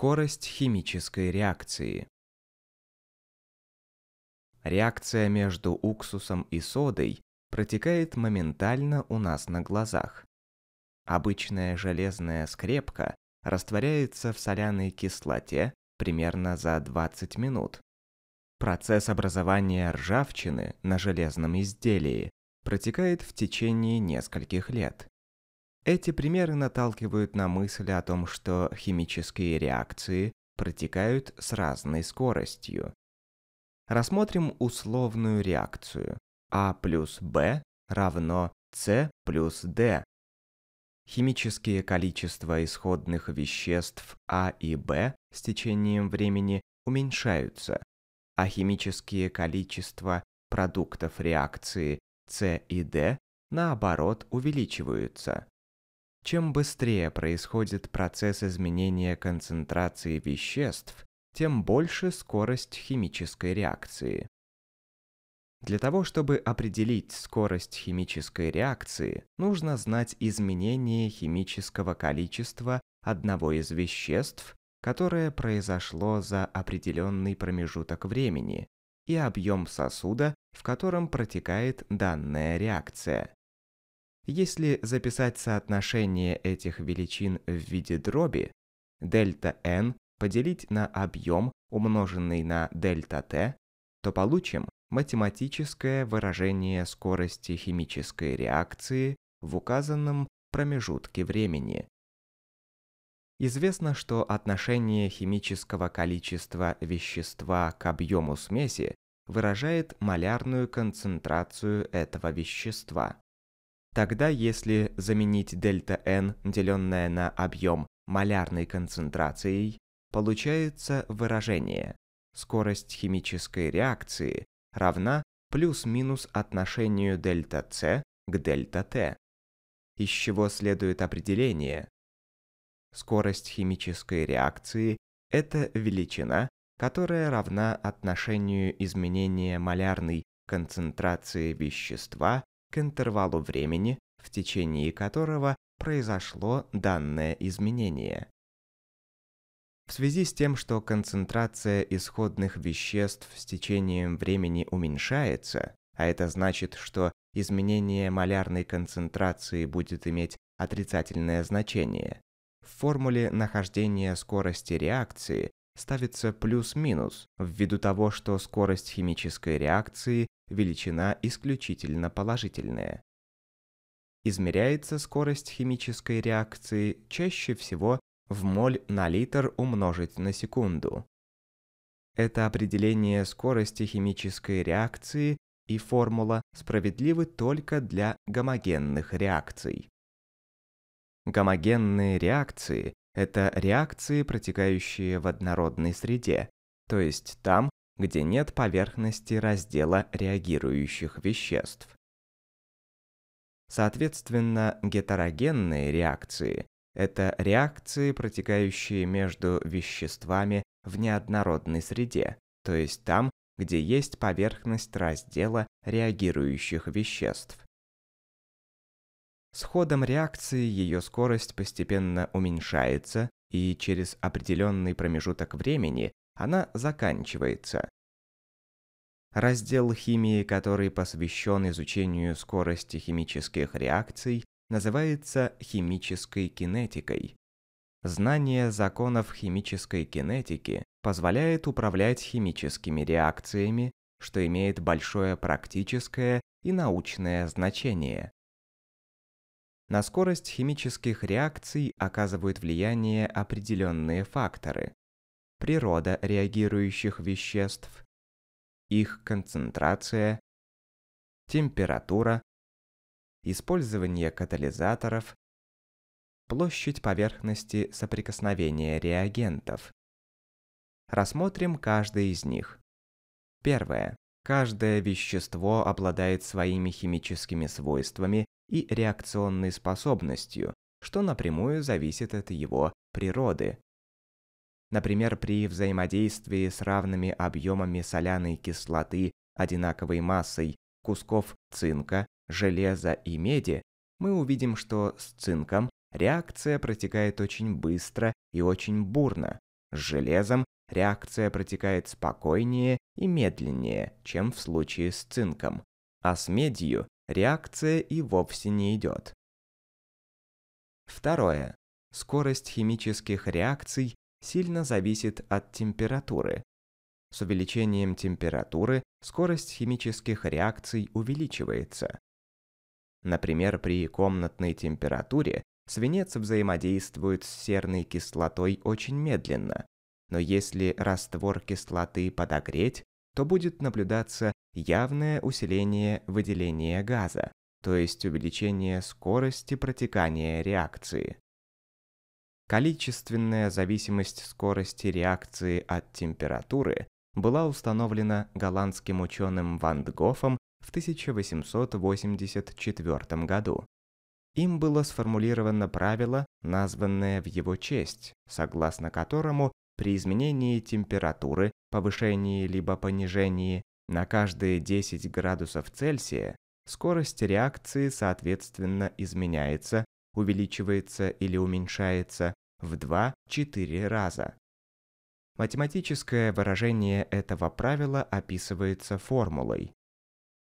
скорость химической реакции. Реакция между уксусом и содой протекает моментально у нас на глазах. Обычная железная скрепка растворяется в соляной кислоте примерно за 20 минут. Процесс образования ржавчины на железном изделии протекает в течение нескольких лет. Эти примеры наталкивают на мысль о том, что химические реакции протекают с разной скоростью. Рассмотрим условную реакцию А плюс Б равно С плюс Д. Химические количества исходных веществ А и Б с течением времени уменьшаются, а химические количества продуктов реакции С и Д наоборот увеличиваются. Чем быстрее происходит процесс изменения концентрации веществ, тем больше скорость химической реакции. Для того, чтобы определить скорость химической реакции, нужно знать изменение химического количества одного из веществ, которое произошло за определенный промежуток времени, и объем сосуда, в котором протекает данная реакция. Если записать соотношение этих величин в виде дроби, дельта n поделить на объем, умноженный на дельта t, то получим математическое выражение скорости химической реакции в указанном промежутке времени. Известно, что отношение химического количества вещества к объему смеси выражает малярную концентрацию этого вещества. Тогда, если заменить дельта n, деленное на объем малярной концентрацией, получается выражение скорость химической реакции равна плюс-минус отношению дельта c к дельта t, из чего следует определение. Скорость химической реакции – это величина, которая равна отношению изменения малярной концентрации вещества к интервалу времени, в течение которого произошло данное изменение. В связи с тем, что концентрация исходных веществ с течением времени уменьшается, а это значит, что изменение малярной концентрации будет иметь отрицательное значение, в формуле нахождения скорости реакции ставится плюс-минус ввиду того, что скорость химической реакции величина исключительно положительная. Измеряется скорость химической реакции чаще всего в моль на литр умножить на секунду. Это определение скорости химической реакции и формула справедливы только для гомогенных реакций. Гомогенные реакции – это реакции, протекающие в однородной среде, то есть там, где нет поверхности раздела реагирующих веществ. Соответственно, гетерогенные реакции – это реакции, протекающие между веществами в неоднородной среде, то есть там, где есть поверхность раздела реагирующих веществ. С ходом реакции ее скорость постепенно уменьшается, и через определенный промежуток времени она заканчивается. Раздел химии, который посвящен изучению скорости химических реакций, называется химической кинетикой. Знание законов химической кинетики позволяет управлять химическими реакциями, что имеет большое практическое и научное значение. На скорость химических реакций оказывают влияние определенные факторы природа реагирующих веществ, их концентрация, температура, использование катализаторов, площадь поверхности соприкосновения реагентов. Рассмотрим каждый из них. Первое. Каждое вещество обладает своими химическими свойствами и реакционной способностью, что напрямую зависит от его природы. Например, при взаимодействии с равными объемами соляной кислоты одинаковой массой кусков цинка, железа и меди, мы увидим, что с цинком реакция протекает очень быстро и очень бурно. С железом реакция протекает спокойнее и медленнее, чем в случае с цинком. А с медью реакция и вовсе не идет. Второе. Скорость химических реакций сильно зависит от температуры. С увеличением температуры скорость химических реакций увеличивается. Например, при комнатной температуре свинец взаимодействует с серной кислотой очень медленно, но если раствор кислоты подогреть, то будет наблюдаться явное усиление выделения газа, то есть увеличение скорости протекания реакции. Количественная зависимость скорости реакции от температуры была установлена голландским ученым Ван Гофом в 1884 году. Им было сформулировано правило, названное в его честь, согласно которому при изменении температуры, повышении либо понижении на каждые 10 градусов Цельсия, скорость реакции соответственно изменяется увеличивается или уменьшается в 2-4 раза. Математическое выражение этого правила описывается формулой.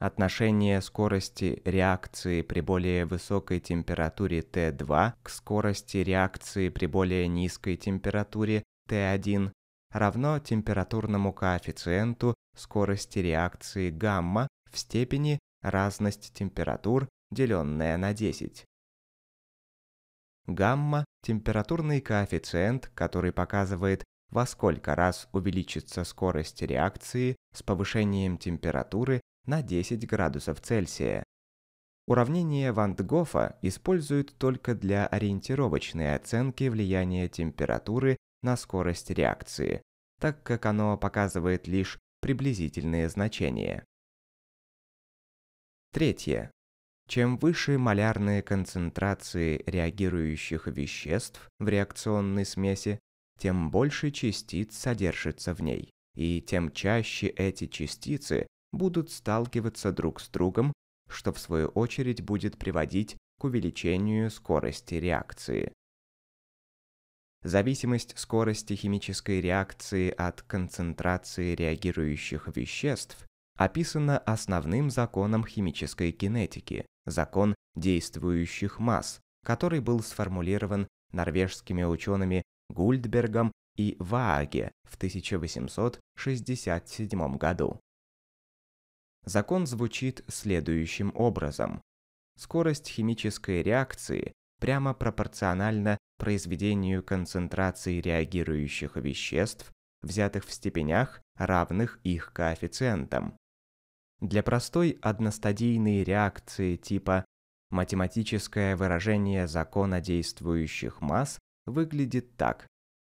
Отношение скорости реакции при более высокой температуре t 2 к скорости реакции при более низкой температуре t 1 равно температурному коэффициенту скорости реакции гамма в степени разность температур, деленная на 10. Гамма – температурный коэффициент, который показывает, во сколько раз увеличится скорость реакции с повышением температуры на 10 градусов Цельсия. Уравнение Ван Гофа используют только для ориентировочной оценки влияния температуры на скорость реакции, так как оно показывает лишь приблизительные значения. Третье. Чем выше малярные концентрации реагирующих веществ в реакционной смеси, тем больше частиц содержится в ней, и тем чаще эти частицы будут сталкиваться друг с другом, что в свою очередь будет приводить к увеличению скорости реакции. Зависимость скорости химической реакции от концентрации реагирующих веществ описана основным законом химической кинетики, закон действующих масс, который был сформулирован норвежскими учеными Гульдбергом и Вааге в 1867 году. Закон звучит следующим образом. Скорость химической реакции прямо пропорциональна произведению концентрации реагирующих веществ, взятых в степенях, равных их коэффициентам. Для простой одностадийной реакции типа математическое выражение закона действующих масс выглядит так.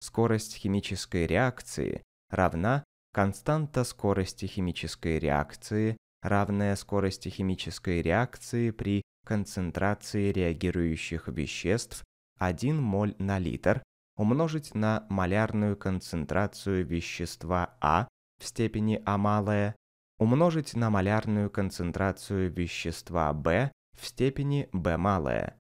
Скорость химической реакции равна константа скорости химической реакции, равная скорости химической реакции при концентрации реагирующих веществ 1 моль на литр умножить на малярную концентрацию вещества А в степени А малое умножить на малярную концентрацию вещества B в степени B малое.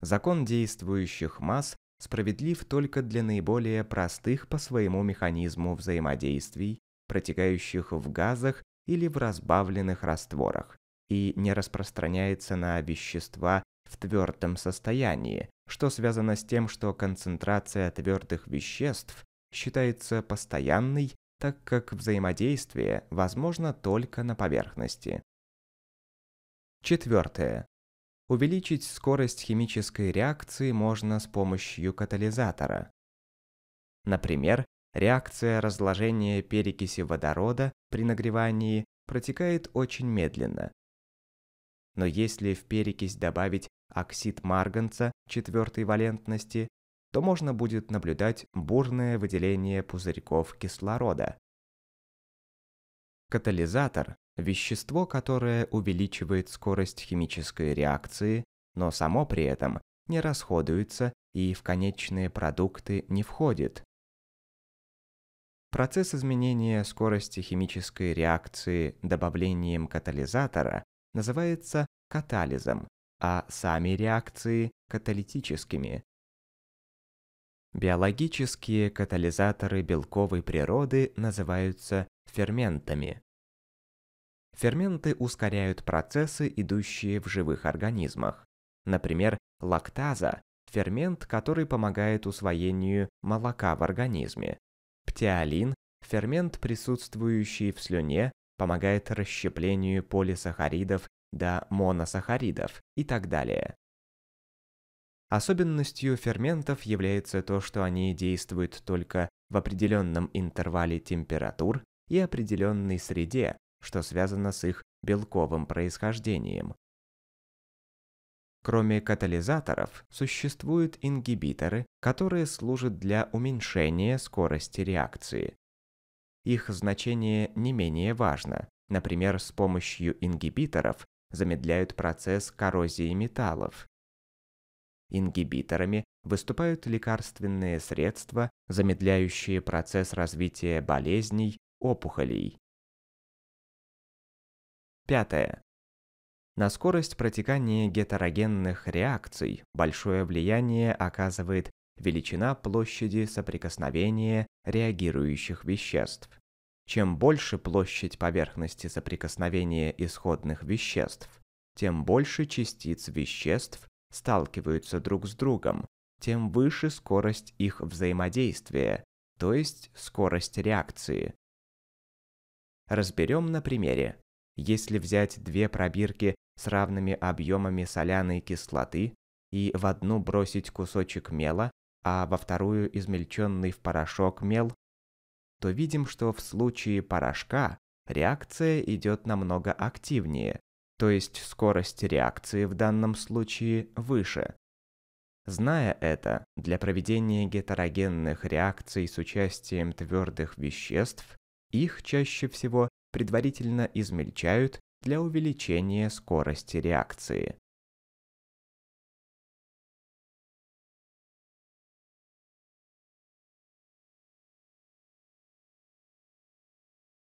Закон действующих масс справедлив только для наиболее простых по своему механизму взаимодействий, протекающих в газах или в разбавленных растворах, и не распространяется на вещества в твердом состоянии, что связано с тем, что концентрация твердых веществ считается постоянной так как взаимодействие возможно только на поверхности. Четвертое. Увеличить скорость химической реакции можно с помощью катализатора. Например, реакция разложения перекиси водорода при нагревании протекает очень медленно. Но если в перекись добавить оксид марганца четвертой валентности, то можно будет наблюдать бурное выделение пузырьков кислорода. Катализатор – вещество, которое увеличивает скорость химической реакции, но само при этом не расходуется и в конечные продукты не входит. Процесс изменения скорости химической реакции добавлением катализатора называется катализом, а сами реакции – каталитическими, Биологические катализаторы белковой природы называются ферментами. Ферменты ускоряют процессы, идущие в живых организмах. Например, лактаза – фермент, который помогает усвоению молока в организме. Птиолин – фермент, присутствующий в слюне, помогает расщеплению полисахаридов до моносахаридов и так далее. Особенностью ферментов является то, что они действуют только в определенном интервале температур и определенной среде, что связано с их белковым происхождением. Кроме катализаторов, существуют ингибиторы, которые служат для уменьшения скорости реакции. Их значение не менее важно. Например, с помощью ингибиторов замедляют процесс коррозии металлов, Ингибиторами выступают лекарственные средства, замедляющие процесс развития болезней, опухолей. Пятое. На скорость протекания гетерогенных реакций большое влияние оказывает величина площади соприкосновения реагирующих веществ. Чем больше площадь поверхности соприкосновения исходных веществ, тем больше частиц веществ сталкиваются друг с другом, тем выше скорость их взаимодействия, то есть скорость реакции. Разберем на примере. Если взять две пробирки с равными объемами соляной кислоты и в одну бросить кусочек мела, а во вторую измельченный в порошок мел, то видим, что в случае порошка реакция идет намного активнее, то есть скорость реакции в данном случае выше. Зная это, для проведения гетерогенных реакций с участием твердых веществ, их чаще всего предварительно измельчают для увеличения скорости реакции.